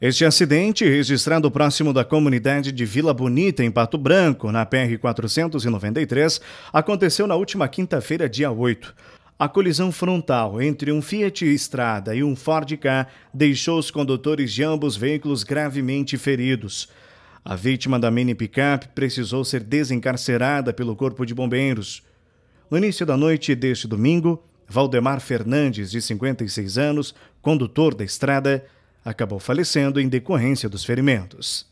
Este acidente, registrado próximo da comunidade de Vila Bonita, em Pato Branco, na PR-493, aconteceu na última quinta-feira, dia 8. A colisão frontal entre um Fiat Estrada e um Ford Ka deixou os condutores de ambos veículos gravemente feridos. A vítima da mini picape precisou ser desencarcerada pelo Corpo de Bombeiros. No início da noite deste domingo, Valdemar Fernandes, de 56 anos, condutor da estrada, acabou falecendo em decorrência dos ferimentos.